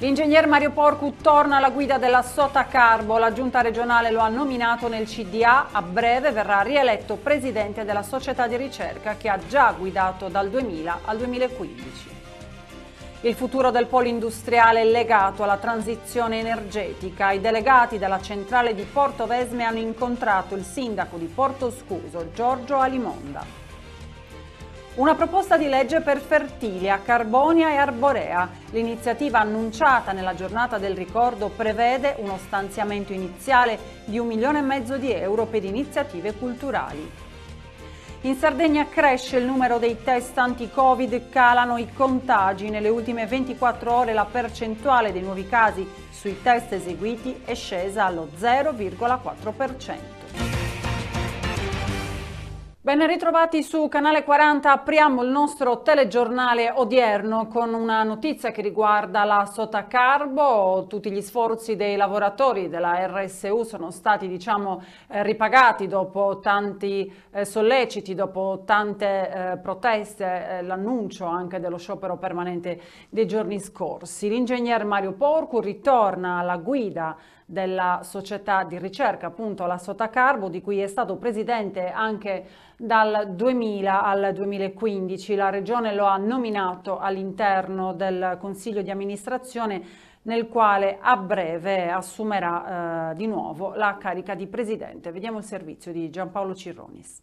L'ingegner Mario Porcu torna alla guida della Sota Carbo, la giunta regionale lo ha nominato nel CDA, a breve verrà rieletto presidente della società di ricerca che ha già guidato dal 2000 al 2015. Il futuro del polo industriale è legato alla transizione energetica. I delegati della centrale di Porto Vesme hanno incontrato il sindaco di Porto Scuso, Giorgio Alimonda. Una proposta di legge per Fertilia, Carbonia e Arborea. L'iniziativa annunciata nella giornata del ricordo prevede uno stanziamento iniziale di un milione e mezzo di euro per iniziative culturali. In Sardegna cresce il numero dei test anti-Covid, calano i contagi. Nelle ultime 24 ore la percentuale dei nuovi casi sui test eseguiti è scesa allo 0,4%. Ben ritrovati su Canale 40, apriamo il nostro telegiornale odierno con una notizia che riguarda la Sotacarbo, tutti gli sforzi dei lavoratori della RSU sono stati diciamo, eh, ripagati dopo tanti eh, solleciti, dopo tante eh, proteste, l'annuncio anche dello sciopero permanente dei giorni scorsi. L'ingegner Mario Porcu ritorna alla guida della società di ricerca, appunto la Sotacarbo, di cui è stato presidente anche dal 2000 al 2015. La Regione lo ha nominato all'interno del Consiglio di amministrazione nel quale a breve assumerà eh, di nuovo la carica di presidente. Vediamo il servizio di Giampaolo Cirronis.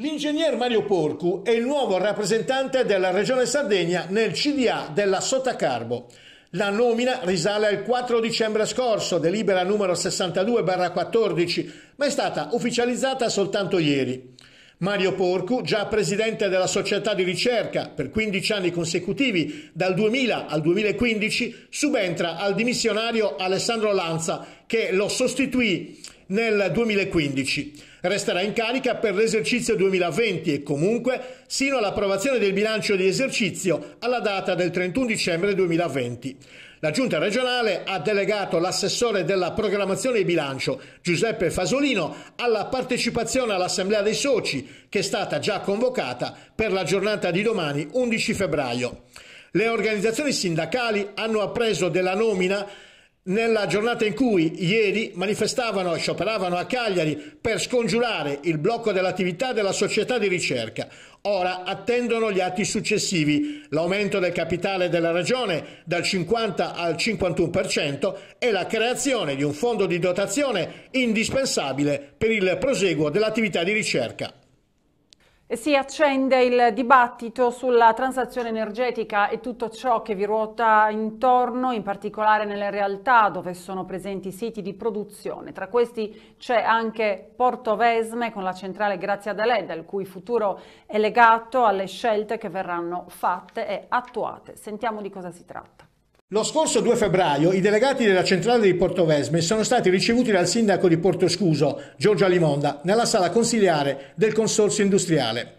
L'ingegner Mario Porcu è il nuovo rappresentante della Regione Sardegna nel CDA della Sotacarbo. La nomina risale al 4 dicembre scorso, delibera numero 62-14, ma è stata ufficializzata soltanto ieri. Mario Porcu, già presidente della società di ricerca per 15 anni consecutivi, dal 2000 al 2015, subentra al dimissionario Alessandro Lanza, che lo sostituì nel 2015. Resterà in carica per l'esercizio 2020 e comunque sino all'approvazione del bilancio di esercizio alla data del 31 dicembre 2020. La Giunta regionale ha delegato l'assessore della programmazione e bilancio Giuseppe Fasolino alla partecipazione all'assemblea dei soci che è stata già convocata per la giornata di domani 11 febbraio. Le organizzazioni sindacali hanno appreso della nomina nella giornata in cui ieri manifestavano e scioperavano a Cagliari per scongiurare il blocco dell'attività della società di ricerca. Ora attendono gli atti successivi, l'aumento del capitale della Regione dal 50 al 51% e la creazione di un fondo di dotazione indispensabile per il proseguo dell'attività di ricerca. Si accende il dibattito sulla transazione energetica e tutto ciò che vi ruota intorno, in particolare nelle realtà dove sono presenti siti di produzione. Tra questi c'è anche Porto Vesme con la centrale Grazia d'Aleda, il cui futuro è legato alle scelte che verranno fatte e attuate. Sentiamo di cosa si tratta. Lo scorso 2 febbraio i delegati della centrale di Porto Vesme sono stati ricevuti dal sindaco di Porto Scuso, Giorgio Alimonda, nella sala consiliare del Consorzio Industriale.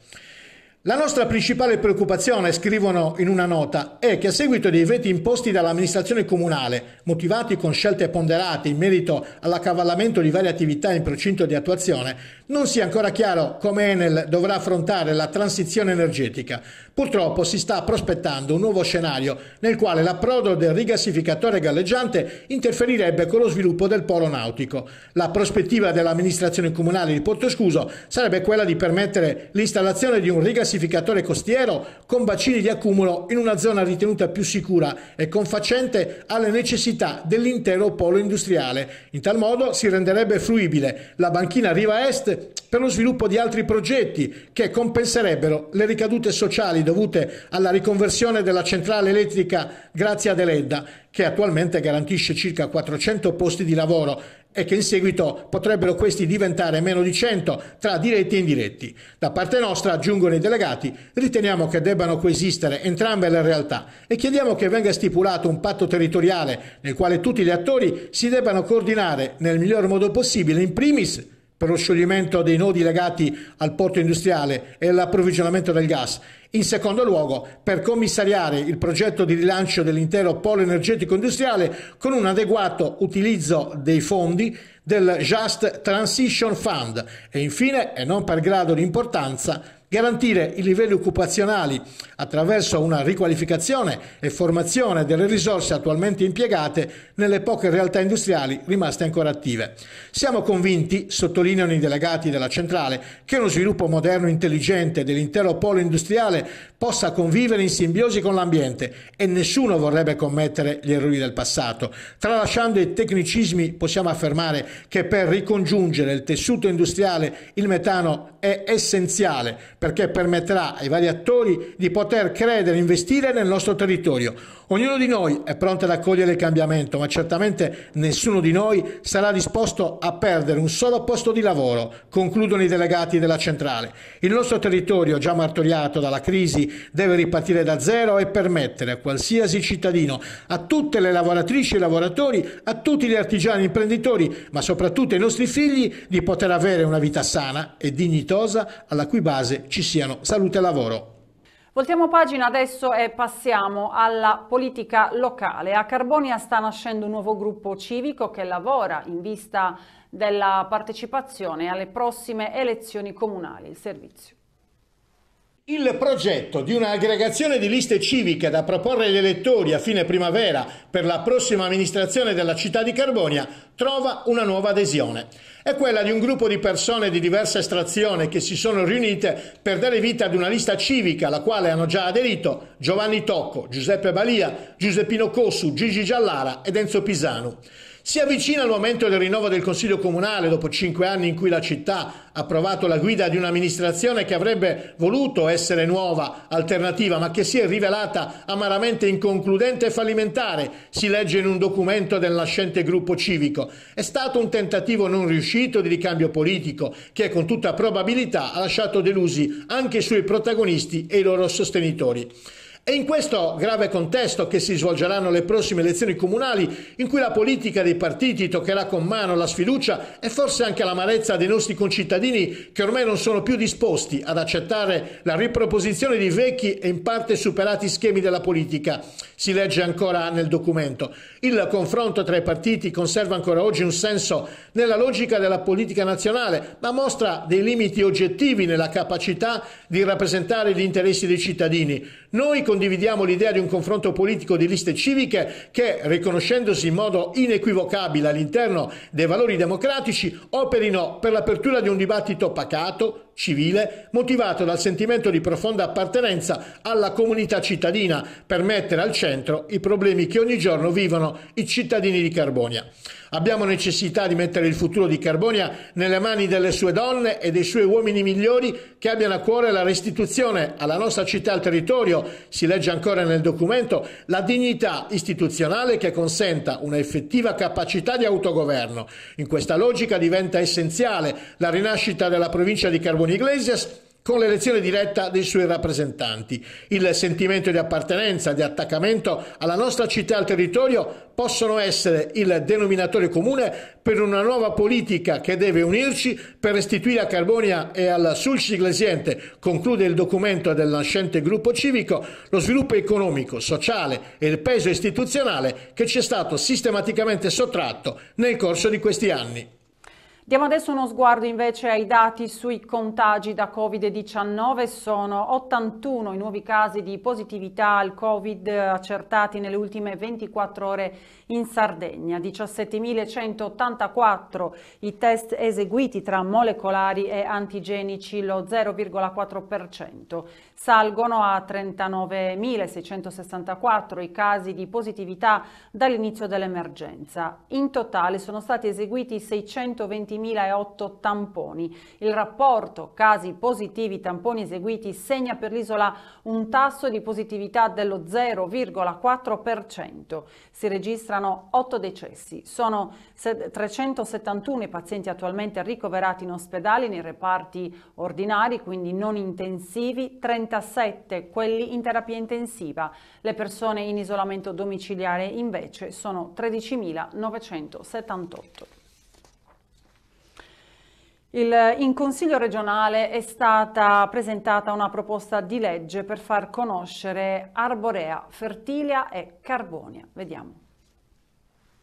La nostra principale preoccupazione, scrivono in una nota, è che a seguito dei veti imposti dall'amministrazione comunale, motivati con scelte ponderate in merito all'accavallamento di varie attività in procinto di attuazione, non sia ancora chiaro come Enel dovrà affrontare la transizione energetica. Purtroppo si sta prospettando un nuovo scenario nel quale l'approdo del rigassificatore galleggiante interferirebbe con lo sviluppo del polo nautico. La prospettiva dell'amministrazione comunale di Portoscuso sarebbe quella di permettere l'installazione di un rigassificatore rigassificatore costiero con bacini di accumulo in una zona ritenuta più sicura e confacente alle necessità dell'intero polo industriale. In tal modo si renderebbe fruibile la banchina riva est per lo sviluppo di altri progetti che compenserebbero le ricadute sociali dovute alla riconversione della centrale elettrica Grazia Deledda che attualmente garantisce circa 400 posti di lavoro e che in seguito potrebbero questi diventare meno di 100 tra diretti e indiretti. Da parte nostra, aggiungono i delegati, riteniamo che debbano coesistere entrambe le realtà e chiediamo che venga stipulato un patto territoriale nel quale tutti gli attori si debbano coordinare nel miglior modo possibile, in primis per lo scioglimento dei nodi legati al porto industriale e all'approvvigionamento del gas. In secondo luogo, per commissariare il progetto di rilancio dell'intero polo energetico industriale con un adeguato utilizzo dei fondi del Just Transition Fund e infine, e non per grado di importanza, garantire i livelli occupazionali attraverso una riqualificazione e formazione delle risorse attualmente impiegate nelle poche realtà industriali rimaste ancora attive. Siamo convinti, sottolineano i delegati della centrale, che uno sviluppo moderno e intelligente dell'intero polo industriale possa convivere in simbiosi con l'ambiente e nessuno vorrebbe commettere gli errori del passato. Tralasciando i tecnicismi possiamo affermare che per ricongiungere il tessuto industriale il metano è essenziale perché permetterà ai vari attori di poter credere e investire nel nostro territorio. Ognuno di noi è pronto ad accogliere il cambiamento, ma certamente nessuno di noi sarà disposto a perdere un solo posto di lavoro, concludono i delegati della centrale. Il nostro territorio, già martoriato dalla crisi, deve ripartire da zero e permettere a qualsiasi cittadino, a tutte le lavoratrici e lavoratori, a tutti gli artigiani e imprenditori, ma soprattutto ai nostri figli, di poter avere una vita sana e dignitosa alla cui base ci siano salute e lavoro. Voltiamo pagina adesso e passiamo alla politica locale. A Carbonia sta nascendo un nuovo gruppo civico che lavora in vista della partecipazione alle prossime elezioni comunali. Il servizio. Il progetto di un'aggregazione di liste civiche da proporre agli elettori a fine primavera per la prossima amministrazione della città di Carbonia trova una nuova adesione. È quella di un gruppo di persone di diversa estrazione che si sono riunite per dare vita ad una lista civica alla quale hanno già aderito Giovanni Tocco, Giuseppe Balia, Giuseppino Cossu, Gigi Giallara ed Enzo Pisano. Si avvicina il momento del rinnovo del Consiglio Comunale dopo cinque anni in cui la città ha provato la guida di un'amministrazione che avrebbe voluto essere nuova, alternativa, ma che si è rivelata amaramente inconcludente e fallimentare, si legge in un documento del nascente gruppo civico. È stato un tentativo non riuscito di ricambio politico che con tutta probabilità ha lasciato delusi anche i suoi protagonisti e i loro sostenitori. È in questo grave contesto che si svolgeranno le prossime elezioni comunali, in cui la politica dei partiti toccherà con mano la sfiducia e forse anche l'amarezza dei nostri concittadini che ormai non sono più disposti ad accettare la riproposizione di vecchi e in parte superati schemi della politica. Si legge ancora nel documento. Il confronto tra i partiti conserva ancora oggi un senso nella logica della politica nazionale, ma mostra dei limiti oggettivi nella capacità di rappresentare gli interessi dei cittadini. Noi condividiamo l'idea di un confronto politico di liste civiche che, riconoscendosi in modo inequivocabile all'interno dei valori democratici, operino per l'apertura di un dibattito pacato, civile motivato dal sentimento di profonda appartenenza alla comunità cittadina per mettere al centro i problemi che ogni giorno vivono i cittadini di Carbonia. Abbiamo necessità di mettere il futuro di Carbonia nelle mani delle sue donne e dei suoi uomini migliori che abbiano a cuore la restituzione alla nostra città e al territorio, si legge ancora nel documento, la dignità istituzionale che consenta una effettiva capacità di autogoverno. In questa logica diventa essenziale la rinascita della provincia di Carbonia Iglesias con l'elezione diretta dei suoi rappresentanti. Il sentimento di appartenenza, di attaccamento alla nostra città e al territorio possono essere il denominatore comune per una nuova politica che deve unirci per restituire a Carbonia e al Sulci Glesiente, conclude il documento del nascente gruppo civico, lo sviluppo economico, sociale e il peso istituzionale che ci è stato sistematicamente sottratto nel corso di questi anni. Diamo adesso uno sguardo invece ai dati sui contagi da Covid-19. Sono 81 i nuovi casi di positività al Covid accertati nelle ultime 24 ore in Sardegna, 17.184 i test eseguiti tra molecolari e antigenici, lo 0,4%. Salgono a 39.664 i casi di positività dall'inizio dell'emergenza. In totale sono stati eseguiti 620.008 tamponi. Il rapporto casi positivi tamponi eseguiti segna per l'isola un tasso di positività dello 0,4%. Si registrano 8 decessi. Sono 371 i pazienti attualmente ricoverati in ospedale nei reparti ordinari, quindi non intensivi, 30 37 quelli in terapia intensiva. Le persone in isolamento domiciliare invece sono 13.978. Il, in Consiglio regionale è stata presentata una proposta di legge per far conoscere Arborea, Fertilia e Carbonia. Vediamo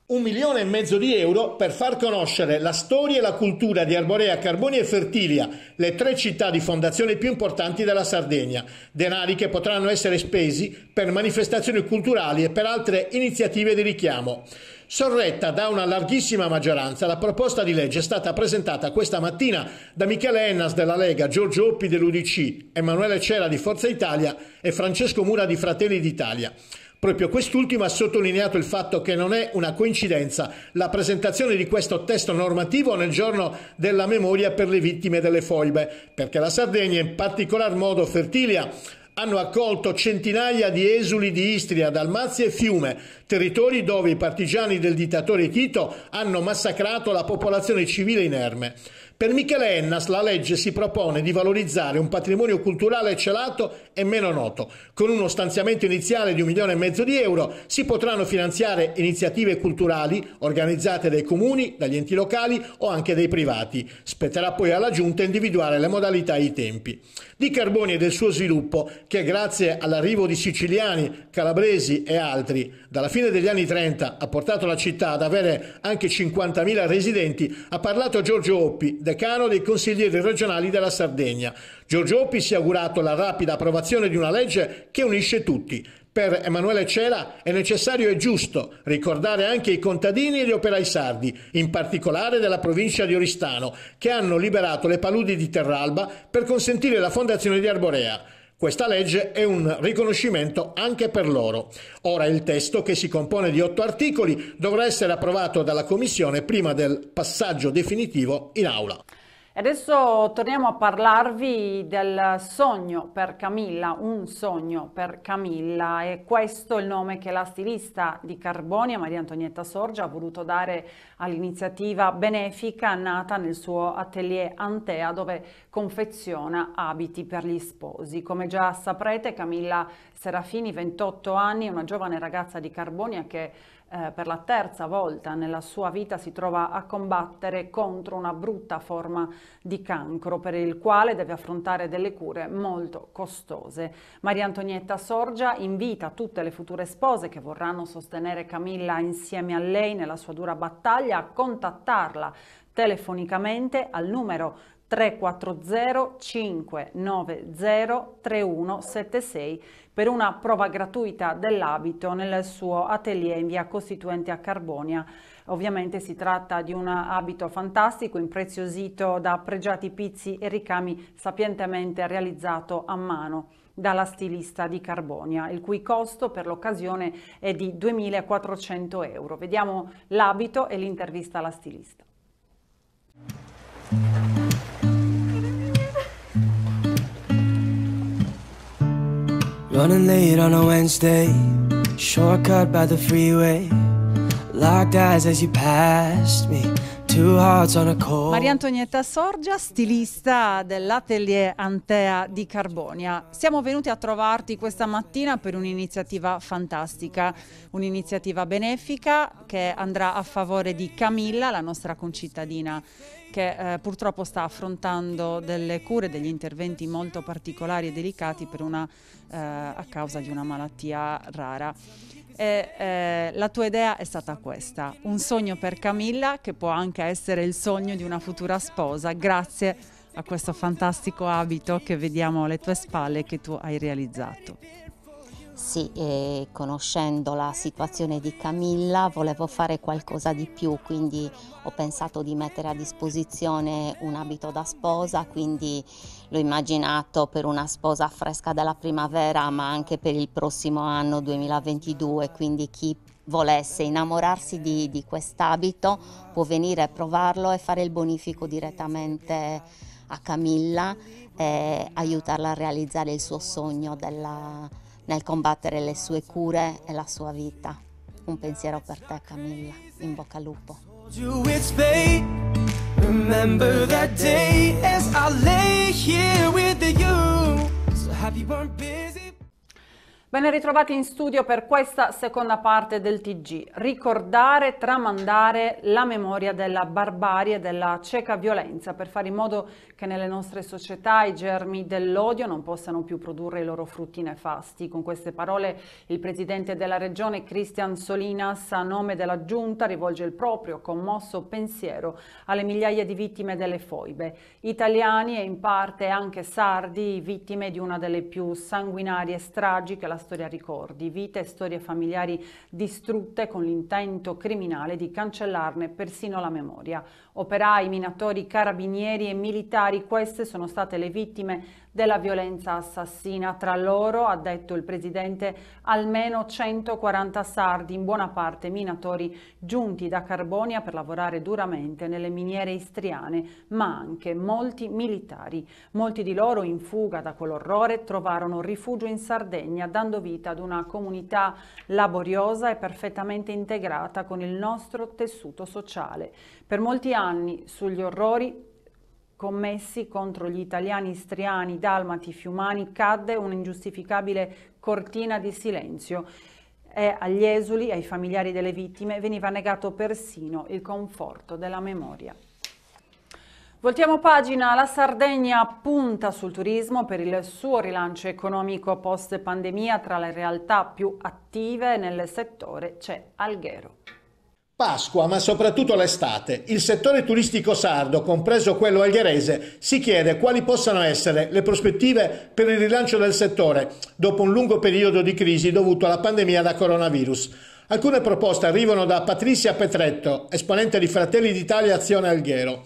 un milione e mezzo di euro per far conoscere la storia e la cultura di Arborea, Carboni e Fertilia, le tre città di fondazione più importanti della Sardegna, denari che potranno essere spesi per manifestazioni culturali e per altre iniziative di richiamo. Sorretta da una larghissima maggioranza, la proposta di legge è stata presentata questa mattina da Michele Ennas della Lega, Giorgio Oppi dell'Udc, Emanuele Cera di Forza Italia e Francesco Mura di Fratelli d'Italia. Proprio quest'ultimo ha sottolineato il fatto che non è una coincidenza la presentazione di questo testo normativo nel giorno della memoria per le vittime delle foibe, perché la Sardegna, in particolar modo Fertilia, hanno accolto centinaia di esuli di Istria, Dalmazia e Fiume, territori dove i partigiani del dittatore Tito hanno massacrato la popolazione civile inerme. Per Michele Ennas la legge si propone di valorizzare un patrimonio culturale celato e meno noto. Con uno stanziamento iniziale di un milione e mezzo di euro si potranno finanziare iniziative culturali organizzate dai comuni, dagli enti locali o anche dai privati. Spetterà poi alla Giunta individuare le modalità e i tempi. Di Carboni e del suo sviluppo, che grazie all'arrivo di siciliani, calabresi e altri, dalla fine degli anni 30 ha portato la città ad avere anche 50.000 residenti, ha parlato Giorgio Oppi, decano dei consiglieri regionali della Sardegna. Giorgio Oppi si è augurato la rapida approvazione di una legge che unisce tutti. Per Emanuele Cela è necessario e giusto ricordare anche i contadini e gli operai sardi, in particolare della provincia di Oristano, che hanno liberato le paludi di Terralba per consentire la fondazione di Arborea. Questa legge è un riconoscimento anche per loro. Ora il testo, che si compone di otto articoli, dovrà essere approvato dalla Commissione prima del passaggio definitivo in aula. Adesso torniamo a parlarvi del sogno per Camilla, un sogno per Camilla e questo è il nome che la stilista di Carbonia, Maria Antonietta Sorgia, ha voluto dare all'iniziativa benefica nata nel suo atelier Antea dove confeziona abiti per gli sposi. Come già saprete Camilla Serafini, 28 anni, è una giovane ragazza di Carbonia che eh, per la terza volta nella sua vita si trova a combattere contro una brutta forma di cancro per il quale deve affrontare delle cure molto costose. Maria Antonietta Sorgia invita tutte le future spose che vorranno sostenere Camilla insieme a lei nella sua dura battaglia a contattarla telefonicamente al numero 340 590 3176 per una prova gratuita dell'abito nel suo atelier in via Costituente a Carbonia. Ovviamente si tratta di un abito fantastico, impreziosito da pregiati pizzi e ricami sapientemente realizzato a mano dalla stilista di Carbonia, il cui costo per l'occasione è di 2.400 euro. Vediamo l'abito e l'intervista alla stilista. Running late on a Wednesday, shortcut by the freeway. Locked eyes as you passed me. Maria Antonietta Sorgia, stilista dell'atelier Antea di Carbonia. Siamo venuti a trovarti questa mattina per un'iniziativa fantastica, un'iniziativa benefica che andrà a favore di Camilla, la nostra concittadina che eh, purtroppo sta affrontando delle cure, degli interventi molto particolari e delicati una, eh, a causa di una malattia rara. E, eh, la tua idea è stata questa, un sogno per Camilla che può anche essere il sogno di una futura sposa grazie a questo fantastico abito che vediamo alle tue spalle che tu hai realizzato. Sì, eh, conoscendo la situazione di Camilla volevo fare qualcosa di più, quindi ho pensato di mettere a disposizione un abito da sposa, quindi l'ho immaginato per una sposa fresca della primavera, ma anche per il prossimo anno 2022, quindi chi volesse innamorarsi di, di quest'abito può venire a provarlo e fare il bonifico direttamente a Camilla e aiutarla a realizzare il suo sogno della nel combattere le sue cure e la sua vita. Un pensiero per te Camilla, in bocca al lupo. Remember Ben ritrovati in studio per questa seconda parte del TG. Ricordare, tramandare la memoria della barbarie, della cieca violenza per fare in modo che nelle nostre società i germi dell'odio non possano più produrre i loro frutti nefasti. Con queste parole il presidente della regione Cristian Solinas a nome della giunta rivolge il proprio commosso pensiero alle migliaia di vittime delle foibe, italiani e in parte anche sardi, vittime di una delle più sanguinarie stragi che la la Storia Ricordi, vite e storie familiari distrutte con l'intento criminale di cancellarne persino la memoria operai, minatori, carabinieri e militari, queste sono state le vittime della violenza assassina. Tra loro, ha detto il presidente, almeno 140 sardi, in buona parte minatori giunti da Carbonia per lavorare duramente nelle miniere istriane, ma anche molti militari. Molti di loro, in fuga da quell'orrore, trovarono rifugio in Sardegna, dando vita ad una comunità laboriosa e perfettamente integrata con il nostro tessuto sociale. Per molti anni sugli orrori commessi contro gli italiani istriani, dalmati, fiumani, cadde un'ingiustificabile cortina di silenzio e agli esuli, ai familiari delle vittime, veniva negato persino il conforto della memoria. Voltiamo pagina, la Sardegna punta sul turismo per il suo rilancio economico post pandemia, tra le realtà più attive nel settore c'è Alghero. Pasqua, ma soprattutto l'estate, il settore turistico sardo, compreso quello algherese, si chiede quali possano essere le prospettive per il rilancio del settore dopo un lungo periodo di crisi dovuto alla pandemia da coronavirus. Alcune proposte arrivano da Patrizia Petretto, esponente di Fratelli d'Italia Azione Alghero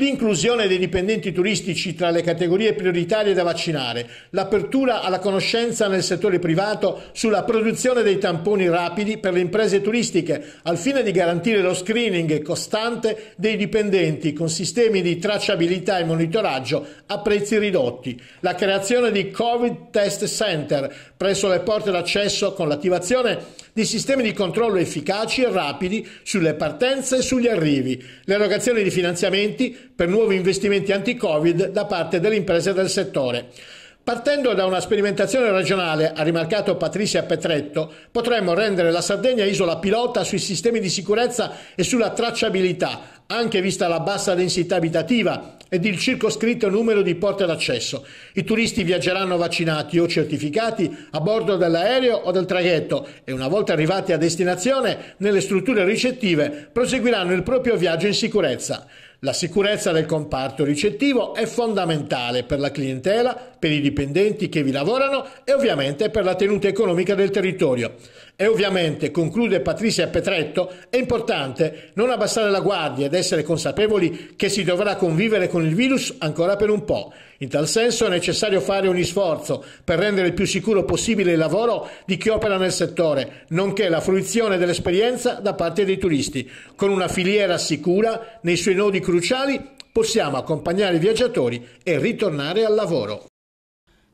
l'inclusione dei dipendenti turistici tra le categorie prioritarie da vaccinare, l'apertura alla conoscenza nel settore privato sulla produzione dei tamponi rapidi per le imprese turistiche, al fine di garantire lo screening costante dei dipendenti con sistemi di tracciabilità e monitoraggio a prezzi ridotti, la creazione di Covid Test Center presso le porte d'accesso con l'attivazione di sistemi di controllo efficaci e rapidi sulle partenze e sugli arrivi, l'erogazione di finanziamenti per nuovi investimenti anti-Covid da parte delle imprese del settore. Partendo da una sperimentazione regionale, ha rimarcato Patricia Petretto, potremmo rendere la Sardegna isola pilota sui sistemi di sicurezza e sulla tracciabilità, anche vista la bassa densità abitativa ed il circoscritto numero di porte d'accesso. I turisti viaggeranno vaccinati o certificati a bordo dell'aereo o del traghetto e una volta arrivati a destinazione nelle strutture ricettive proseguiranno il proprio viaggio in sicurezza. La sicurezza del comparto ricettivo è fondamentale per la clientela per i dipendenti che vi lavorano e ovviamente per la tenuta economica del territorio. E ovviamente, conclude Patrizia Petretto, è importante non abbassare la guardia ed essere consapevoli che si dovrà convivere con il virus ancora per un po'. In tal senso è necessario fare ogni sforzo per rendere il più sicuro possibile il lavoro di chi opera nel settore, nonché la fruizione dell'esperienza da parte dei turisti. Con una filiera sicura nei suoi nodi cruciali possiamo accompagnare i viaggiatori e ritornare al lavoro.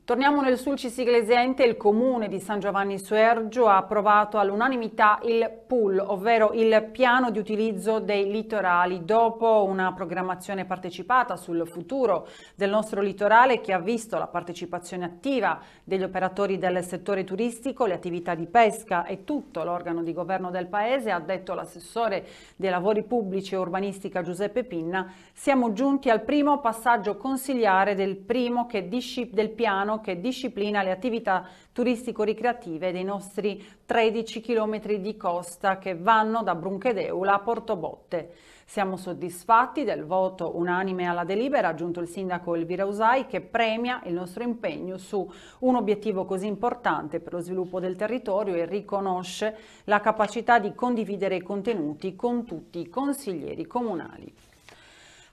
Torniamo nel sulcis iglesiente, il comune di San Giovanni Suergio ha approvato all'unanimità il PUL, ovvero il piano di utilizzo dei litorali, dopo una programmazione partecipata sul futuro del nostro litorale che ha visto la partecipazione attiva degli operatori del settore turistico, le attività di pesca e tutto l'organo di governo del paese, ha detto l'assessore dei lavori pubblici e urbanistica Giuseppe Pinna, siamo giunti al primo passaggio consigliare del primo che del piano che disciplina le attività turistico-ricreative dei nostri 13 km di costa che vanno da Brunchedeula a Portobotte. Siamo soddisfatti del voto unanime alla delibera aggiunto il sindaco Elvira Usai che premia il nostro impegno su un obiettivo così importante per lo sviluppo del territorio e riconosce la capacità di condividere i contenuti con tutti i consiglieri comunali.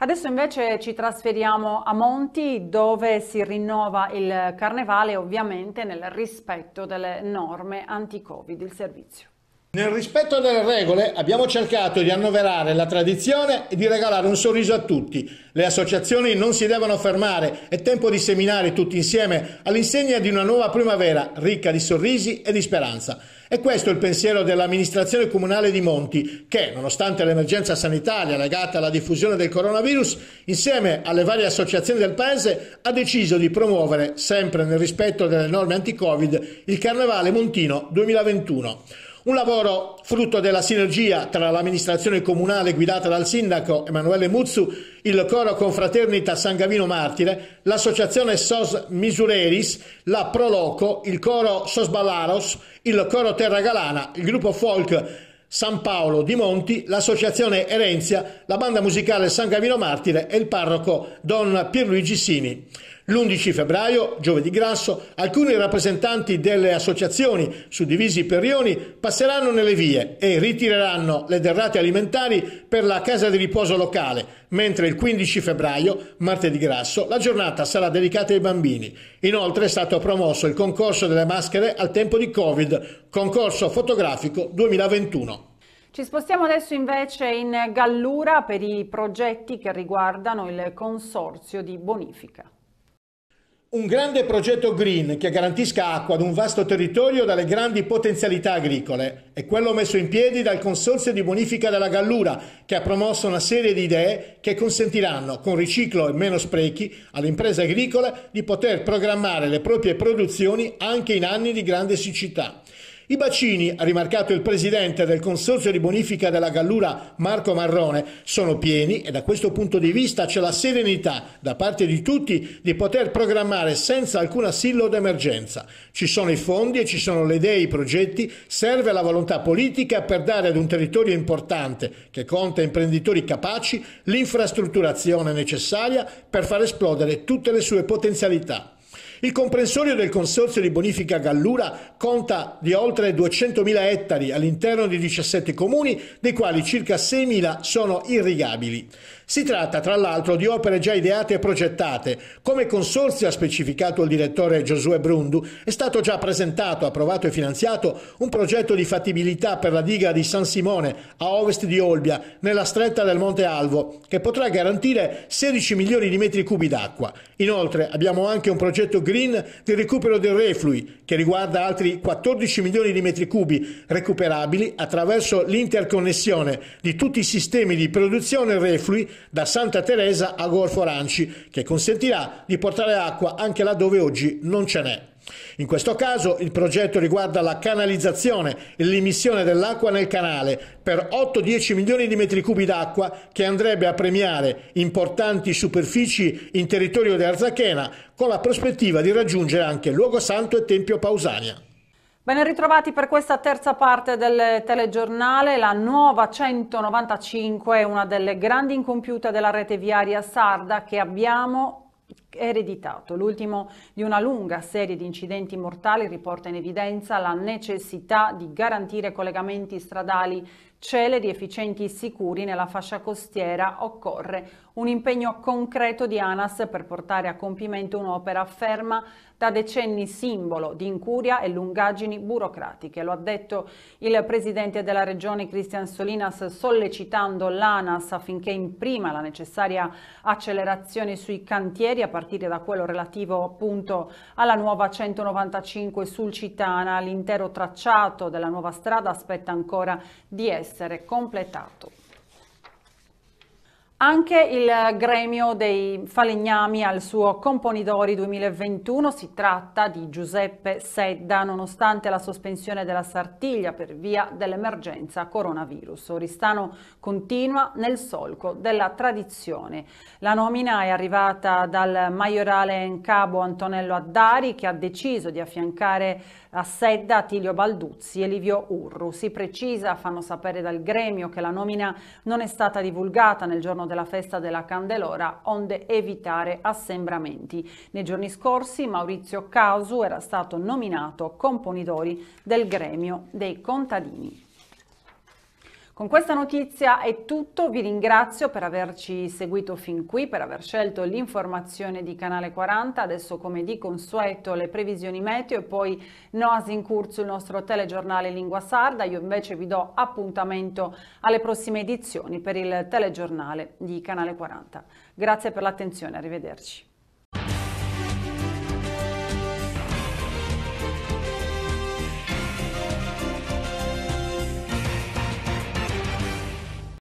Adesso invece ci trasferiamo a Monti dove si rinnova il carnevale ovviamente nel rispetto delle norme anti-Covid, il servizio. Nel rispetto delle regole abbiamo cercato di annoverare la tradizione e di regalare un sorriso a tutti. Le associazioni non si devono fermare, è tempo di seminare tutti insieme all'insegna di una nuova primavera ricca di sorrisi e di speranza. E questo è il pensiero dell'amministrazione comunale di Monti, che, nonostante l'emergenza sanitaria legata alla diffusione del coronavirus, insieme alle varie associazioni del paese ha deciso di promuovere, sempre nel rispetto delle norme anti-Covid, il Carnevale Montino 2021. Un lavoro frutto della sinergia tra l'amministrazione comunale guidata dal sindaco Emanuele Muzzu, il coro Confraternita San Gavino Martire, l'associazione SOS Misureris, la Proloco, il coro SOS Ballaros, il coro Terra Galana, il gruppo folk San Paolo di Monti, l'associazione Erenzia, la banda musicale San Gavino Martire e il parroco Don Pierluigi Simi. L'11 febbraio, giovedì grasso, alcuni rappresentanti delle associazioni suddivisi per rioni passeranno nelle vie e ritireranno le derrate alimentari per la casa di riposo locale, mentre il 15 febbraio, martedì grasso, la giornata sarà dedicata ai bambini. Inoltre è stato promosso il concorso delle maschere al tempo di Covid, concorso fotografico 2021. Ci spostiamo adesso invece in Gallura per i progetti che riguardano il consorzio di bonifica. Un grande progetto green che garantisca acqua ad un vasto territorio dalle grandi potenzialità agricole è quello messo in piedi dal Consorzio di Bonifica della Gallura che ha promosso una serie di idee che consentiranno, con riciclo e meno sprechi, alle imprese agricole di poter programmare le proprie produzioni anche in anni di grande siccità. I bacini, ha rimarcato il presidente del Consorzio di Bonifica della Gallura Marco Marrone, sono pieni e da questo punto di vista c'è la serenità da parte di tutti di poter programmare senza alcun assillo d'emergenza. Ci sono i fondi e ci sono le idee, i progetti, serve la volontà politica per dare ad un territorio importante che conta imprenditori capaci l'infrastrutturazione necessaria per far esplodere tutte le sue potenzialità. Il comprensorio del Consorzio di Bonifica Gallura conta di oltre 200.000 ettari all'interno di 17 comuni, dei quali circa 6.000 sono irrigabili. Si tratta tra l'altro di opere già ideate e progettate. Come consorzio, ha specificato il direttore Giosuè Brundu, è stato già presentato, approvato e finanziato un progetto di fattibilità per la diga di San Simone a ovest di Olbia, nella stretta del Monte Alvo, che potrà garantire 16 milioni di metri cubi d'acqua. Inoltre abbiamo anche un progetto green di recupero dei reflui, che riguarda altri 14 milioni di metri cubi recuperabili attraverso l'interconnessione di tutti i sistemi di produzione reflui da Santa Teresa a Golfo Aranci, che consentirà di portare acqua anche laddove oggi non ce n'è. In questo caso il progetto riguarda la canalizzazione e l'emissione dell'acqua nel canale per 8-10 milioni di metri cubi d'acqua che andrebbe a premiare importanti superfici in territorio di Arzachena con la prospettiva di raggiungere anche Luogosanto e Tempio Pausania. Ben ritrovati per questa terza parte del telegiornale. La nuova 195 è una delle grandi incompiute della rete viaria sarda che abbiamo ereditato. L'ultimo di una lunga serie di incidenti mortali riporta in evidenza la necessità di garantire collegamenti stradali celeri, efficienti e sicuri nella fascia costiera. Occorre un impegno concreto di ANAS per portare a compimento un'opera ferma da decenni simbolo di incuria e lungaggini burocratiche. Lo ha detto il presidente della regione Cristian Solinas sollecitando l'ANAS affinché imprima la necessaria accelerazione sui cantieri a partire da quello relativo appunto alla nuova 195 sul Citana. L'intero tracciato della nuova strada aspetta ancora di essere completato. Anche il gremio dei falegnami al suo Componidori 2021 si tratta di Giuseppe Sedda nonostante la sospensione della Sartiglia per via dell'emergenza coronavirus. Oristano continua nel solco della tradizione. La nomina è arrivata dal maiorale in capo Antonello Addari che ha deciso di affiancare a Sedda, Tilio Balduzzi e Livio Urru. Si precisa, fanno sapere dal gremio, che la nomina non è stata divulgata nel giorno della festa della Candelora, onde evitare assembramenti. Nei giorni scorsi Maurizio Casu era stato nominato componitore del gremio dei contadini. Con questa notizia è tutto, vi ringrazio per averci seguito fin qui, per aver scelto l'informazione di Canale 40, adesso come di consueto le previsioni meteo e poi Noas in curso il nostro telegiornale Lingua Sarda, io invece vi do appuntamento alle prossime edizioni per il telegiornale di Canale 40. Grazie per l'attenzione, arrivederci.